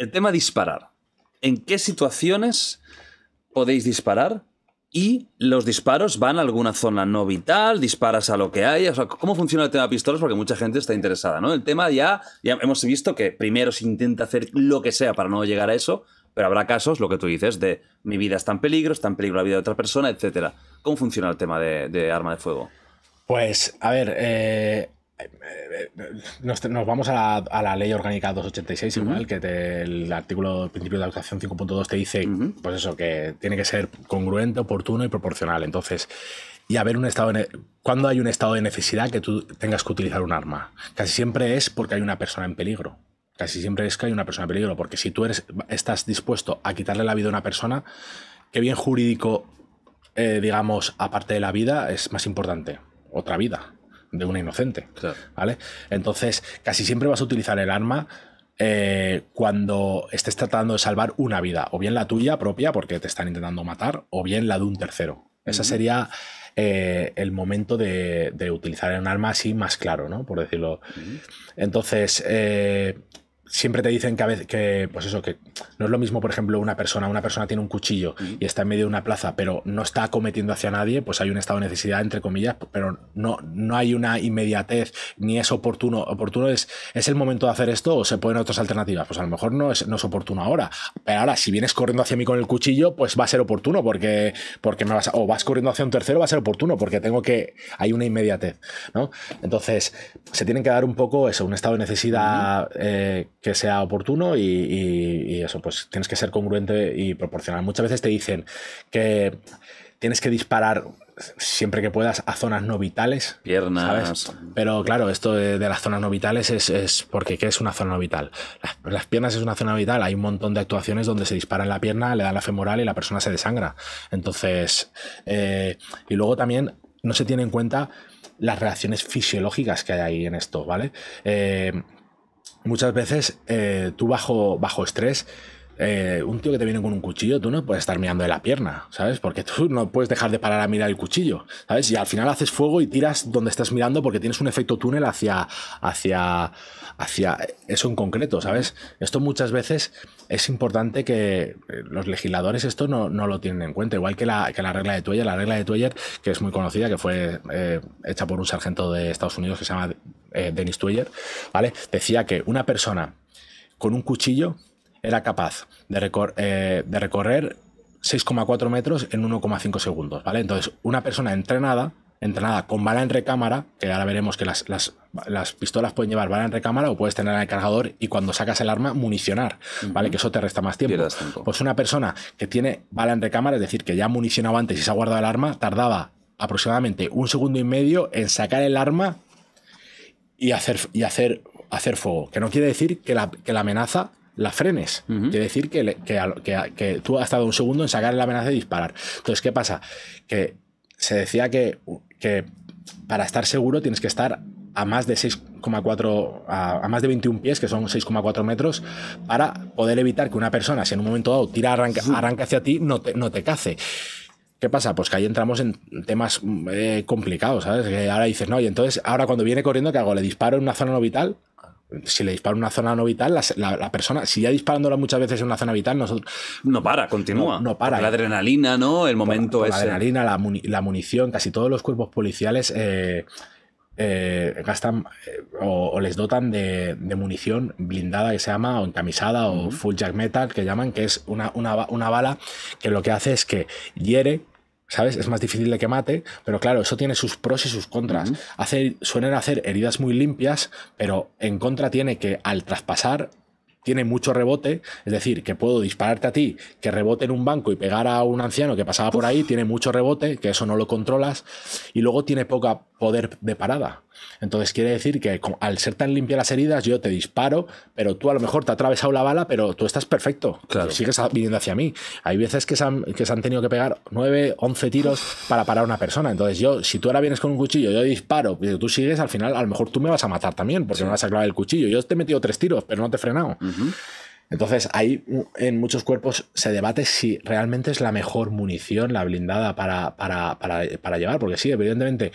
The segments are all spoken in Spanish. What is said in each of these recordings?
El tema disparar. ¿En qué situaciones podéis disparar? Y los disparos van a alguna zona no vital, disparas a lo que hay. O ¿cómo funciona el tema de pistolas? Porque mucha gente está interesada, ¿no? El tema ya, hemos visto que primero se intenta hacer lo que sea para no llegar a eso, pero habrá casos, lo que tú dices, de mi vida está en peligro, está en peligro la vida de otra persona, etc. ¿Cómo funciona el tema de, de arma de fuego? Pues, a ver, eh, eh, eh, nos, vamos a la, ley orgánica 286 igual, que el artículo principio de la 5.2 te dice, pues eso, que tiene que ser congruente, oportuno y proporcional. Entonces, y haber un estado cuando hay un estado de necesidad que tú tengas que utilizar un arma. Casi siempre es porque hay una persona en peligro. Casi siempre es que hay una persona en peligro, porque si tú eres, estás dispuesto a quitarle la vida a una persona, que bien jurídico, eh, digamos, aparte de la vida, es más importante. Otra vida de una inocente. ¿Vale? Entonces, casi siempre vas a utilizar el arma eh, cuando estés tratando de salvar una vida, o bien la tuya propia porque te están intentando matar, o bien la de un tercero. Esa sería eh, el momento de, utilizar el arma así más claro, ¿no? Por decirlo. Entonces, eh, siempre te dicen que, a veces, que, pues eso, que no es lo mismo, por ejemplo, una persona, una persona tiene un cuchillo y está en medio de una plaza, pero no está cometiendo hacia nadie, pues hay un estado de necesidad, entre comillas, pero no, no hay una inmediatez, ni es oportuno. Oportuno es, es el momento de hacer esto o se pueden otras alternativas. Pues a lo mejor no es, no es oportuno ahora. Pero ahora, si vienes corriendo hacia mí con el cuchillo, pues va a ser oportuno porque, porque me vas, o vas corriendo hacia un tercero, va a ser oportuno porque tengo que, hay una inmediatez, ¿no? Entonces, se tienen que dar un poco eso, un estado de necesidad que sea oportuno y, eso, pues tienes que ser congruente y proporcional. Muchas veces te dicen que tienes que disparar siempre que puedas a zonas no vitales. Piernas. Pero claro, esto de, las zonas no vitales es, porque ¿qué es una zona no vital? Las, piernas es una zona vital. Hay un montón de actuaciones donde se dispara en la pierna, le dan la femoral y la persona se desangra. Entonces, eh, y luego también no se tiene en cuenta las reacciones fisiológicas que hay ahí en esto, ¿vale? Eh, muchas veces eh, tú bajo, bajo estrés, eh, un tío que te viene con un cuchillo, tú no puedes estar mirando de la pierna, ¿sabes? Porque tú no puedes dejar de parar a mirar el cuchillo, ¿sabes? Y al final haces fuego y tiras donde estás mirando porque tienes un efecto túnel hacia, hacia, hacia eso en concreto, ¿sabes? Esto muchas veces es importante que eh, los legisladores esto no, no lo tienen en cuenta, igual que la, que la regla de Tueller, la regla de Tueller, que es muy conocida, que fue hecha por un sargento de Estados Unidos que se llama eh, Dennis Tweyer... ¿vale? Decía que una persona con un cuchillo era capaz de, recorrer eh, de recorrer 6,4 metros en 1,5 segundos, ¿vale? Entonces, una persona entrenada, entrenada con bala en recámara, que ahora veremos que las, pistolas pueden llevar bala en recámara o puedes tener en el cargador y cuando sacas el arma municionar, ¿vale? Que eso te resta más tiempo. tiempo. Pues una persona que tiene bala en recámara, es decir, que ya ha municionado antes y se ha guardado el arma, tardaba aproximadamente un segundo y medio en sacar el arma y hacer, y hacer, hacer fuego. Que no quiere decir que la, amenaza la frenes. Quiere decir que, que, tú has estado un segundo en sacar la amenaza de disparar. Entonces, ¿qué pasa? Que se decía que, que para estar seguro tienes que estar a más de 6,4, a, más de 21 pies, que son 6,4 metros, para poder evitar que una persona, si en un momento dado tira, arranca, arranca hacia ti, no te, no te cace. ¿Qué pasa? Pues que ahí entramos en temas mm, eh, complicados, ¿sabes? Que ahora dices, no, y entonces, ahora cuando viene corriendo, ¿qué hago? ¿Le disparo en una zona no vital? Si le disparo en una zona no vital, la, persona, si ya disparándola muchas veces en una zona vital, nosotros. No para, continúa. No, para. la adrenalina, ¿no? El momento es. La adrenalina, la, munición, casi todos los cuerpos policiales. Eh, eh, gastan eh, o, les dotan de, munición blindada que se llama o encamisada o full jack metal que llaman, que es una, una, bala que lo que hace es que hiere. ¿Sabes? Es más difícil de que mate, pero claro, eso tiene sus pros y sus contras. suelen hacer heridas muy limpias, pero en contra tiene que al traspasar tiene mucho rebote, es decir, que puedo dispararte a ti, que rebote en un banco y pegar a un anciano que pasaba por ahí, tiene mucho rebote, que eso no lo controlas, y luego tiene poca poder de parada. Entonces quiere decir que al ser tan limpia las heridas, yo te disparo, pero tú a lo mejor te ha atravesado la bala, pero tú estás perfecto, claro. sigues viniendo hacia mí. Hay veces que se, han, que se han tenido que pegar 9, 11 tiros para parar a una persona. Entonces yo, si tú ahora vienes con un cuchillo, yo disparo, pero tú sigues, al final a lo mejor tú me vas a matar también, porque no me vas a clavar el cuchillo. Yo te he metido tres tiros, pero no te he frenado. Entonces, ahí mm, en muchos cuerpos se debate si realmente es la mejor munición, la blindada para, llevar, porque sí, evidentemente,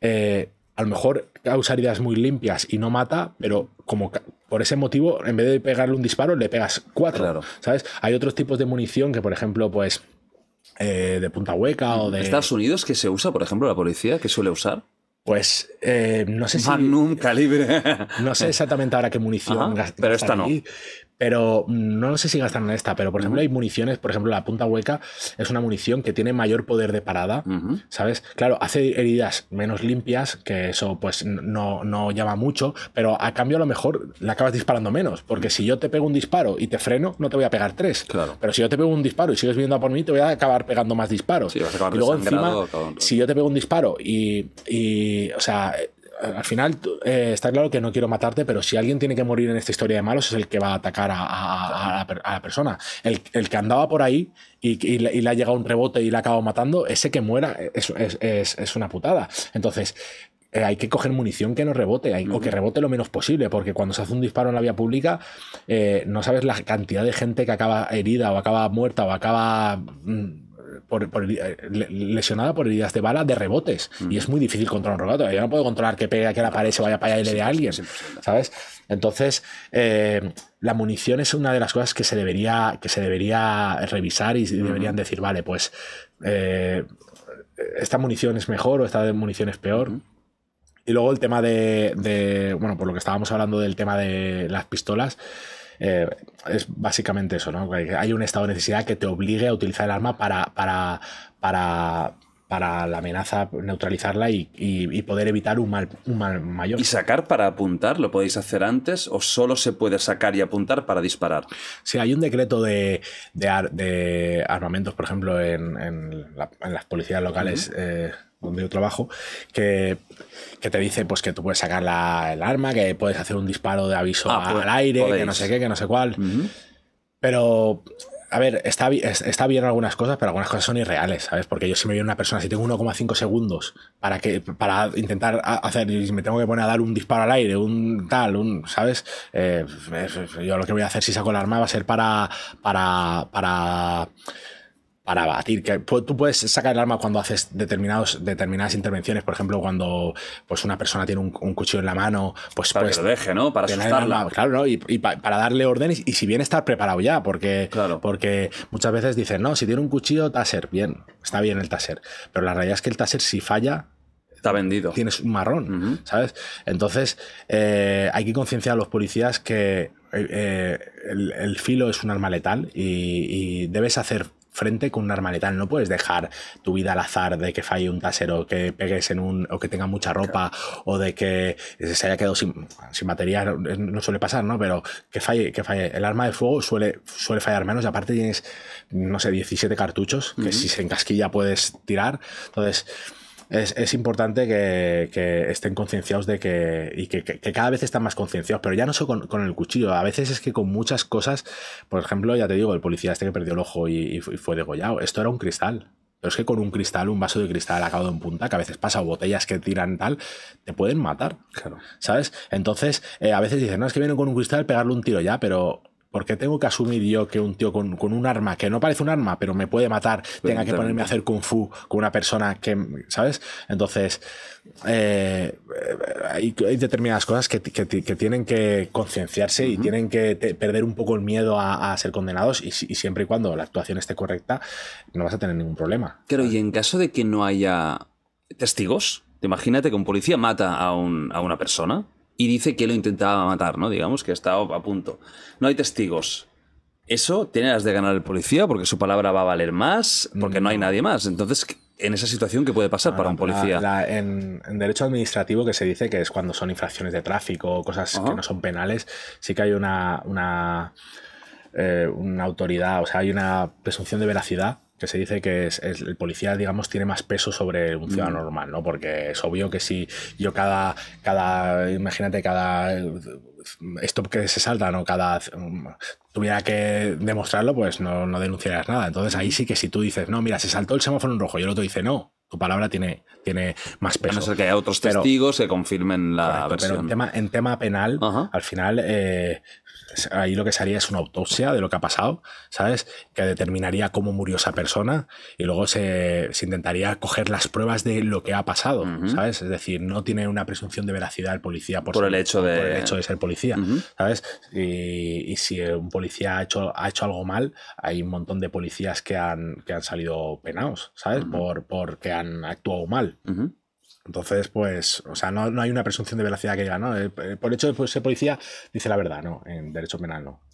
eh, a lo mejor causa heridas muy limpias y no mata, pero como por ese motivo, en vez de pegarle un disparo, le pegas cuatro, ¿sabes? Hay otros tipos de munición que, por ejemplo, pues... Eh, de punta hueca o de... Estados Unidos que se usa, por ejemplo, la policía que suele usar? Pues eh, no sé si. Magnum, calibre. No sé exactamente ahora qué munición Ajá, Pero esta no. Pero mm, no sé si gastan en esta, pero por ejemplo hay municiones, por ejemplo la punta hueca es una munición que tiene mayor poder de parada, ¿sabes? Claro, hace heridas menos limpias, que eso pues no, no llama mucho, pero a cambio a lo mejor la acabas disparando menos, porque si yo te pego un disparo y te freno, no te voy a pegar tres. Claro. Pero si yo te pego un disparo y sigues viniendo a por mí, te voy a acabar pegando más disparos. y luego encima, si yo te pego un disparo y, y, o sea, al final eh, está claro que no quiero matarte, pero si alguien tiene que morir en esta historia de malos es el que va a atacar a, la, persona. El, que andaba por ahí y, le, ha llegado un rebote y le ha acabado matando, ese que muera es, una putada. Entonces, eh, hay que coger munición que no rebote o que rebote lo menos posible, porque cuando se hace un disparo en la vía pública, eh, no sabes la cantidad de gente que acaba herida o acaba muerta o acaba... Mm, por, eh, lesionada por heridas de bala de rebotes. Y es muy difícil controlar un robot. Yo no puedo controlar que pega que la pared se vaya para allá y le a alguien. ¿Sabes? Entonces, eh, la munición es una de las cosas que se debería, que se debería revisar y deberían decir, vale, pues eh, esta munición es mejor o esta munición es peor. Y luego el tema de, de, bueno, por lo que estábamos hablando del tema de las pistolas, eh, es básicamente eso, ¿no? Hay un estado de necesidad que te obligue a utilizar el arma para, para, para para la amenaza neutralizarla y, poder evitar un mal, un mal, mayor. ¿Y sacar para apuntar? ¿Lo podéis hacer antes o solo se puede sacar y apuntar para disparar? Sí, hay un decreto de, de, armamentos, por ejemplo, en, las policías locales donde yo trabajo, que, te dice pues que tú puedes sacar la, el arma, que puedes hacer un disparo de aviso ah, al pues, aire, que no sé qué, que no sé cuál. Pero a ver, está, está, bien algunas cosas, pero algunas cosas son irreales, ¿sabes? Porque yo si me viene una persona, si tengo 1,5 segundos para que para intentar hacer, y me tengo que poner a dar un disparo al aire, un tal, un, ¿sabes? Eh, yo lo que voy a hacer si saco el arma va a ser para, para, para para batir. Que tú puedes sacar el arma cuando haces determinadas intervenciones, por ejemplo, cuando pues una persona tiene un, cuchillo en la mano, pues para que pues, lo deje, ¿no? Para asustarla. claro, ¿no? Y, para darle órdenes y si bien estar preparado ya, porque, claro. porque muchas veces dicen, no, si tiene un cuchillo, taser, bien, está bien el taser, pero la realidad es que el taser si falla está vendido. Tienes un marrón, ¿sabes? Entonces, eh, hay que concienciar a los policías que eh, eh, el, filo es un arma letal y, debes hacer frente con un arma letal. No puedes dejar tu vida al azar de que falle un tasero, que pegues en un. o que tenga mucha ropa, o de que se haya quedado sin, sin batería. No suele pasar, ¿no? Pero que falle, que falle. El arma de fuego suele, suele fallar menos. Y aparte tienes, no sé, 17 cartuchos, que si se encasquilla puedes tirar. Entonces es, importante que, estén concienciados de que, y que, cada vez están más concienciados, pero ya no solo con, el cuchillo, a veces es que con muchas cosas, por ejemplo, ya te digo, el policía este que perdió el ojo y, fue degollado, esto era un cristal, pero es que con un cristal, un vaso de cristal acabado en punta, que a veces pasa, botellas que tiran tal, te pueden matar. Claro. ¿Sabes? Entonces, eh, a veces dicen, no, es que vienen con un cristal, pegarle un tiro ya, pero ¿Por qué tengo que asumir yo que un tío con, un arma, que no parece un arma, pero me puede matar, tenga que ponerme a hacer kung fu con una persona que, ¿sabes? Entonces, eh, hay, determinadas cosas que, tienen que concienciarse y tienen que perder un poco el miedo a, ser condenados y, siempre y cuando la actuación esté correcta, no vas a tener ningún problema. Pero, y en caso de que no haya testigos, imagínate que un policía mata a, a una persona y dice que lo intentaba matar, ¿no? Digamos que estaba a punto. No hay testigos. Eso tiene las de ganar el policía porque su palabra va a valer más, porque no, hay nadie más. Entonces, en esa situación, ¿qué puede pasar ah, para un policía? en, derecho administrativo, que se dice que es cuando son infracciones de tráfico o cosas que no son penales, sí que hay una, una, eh, una autoridad, o sea, hay una presunción de veracidad que se dice que es, el policía, digamos, tiene más peso sobre un mm. ciudadano normal, ¿no? Porque es obvio que si yo cada, cada, imagínate, cada eh, esto que se salta, ¿no? Cada mm, tuviera que demostrarlo, pues no, no nada. Entonces ahí mm. sí que si tú dices, no, mira, se saltó el semáforo en rojo y el otro dice, no, tu palabra tiene, tiene más peso. A no ser que haya otros testigos que confirmen la versión. Pero en tema, en tema penal, al final, eh, ahí lo que se haría es una autopsia de lo que ha pasado, ¿sabes? Que determinaría cómo murió esa persona y luego se, se intentaría coger las pruebas de lo que ha pasado, ¿sabes? Es decir, no tiene una presunción de veracidad el policía por, el, hecho de... ser policía, ¿sabes? Y, si un policía ha hecho, ha hecho algo mal, hay un montón de policías que han, que han salido penados, ¿sabes? por, porque han actuado mal. Entonces, pues, o sea, no, hay una presunción de velocidad que diga, ¿no? Eh, eh, por hecho de ser policía dice la verdad, no, en derecho penal no.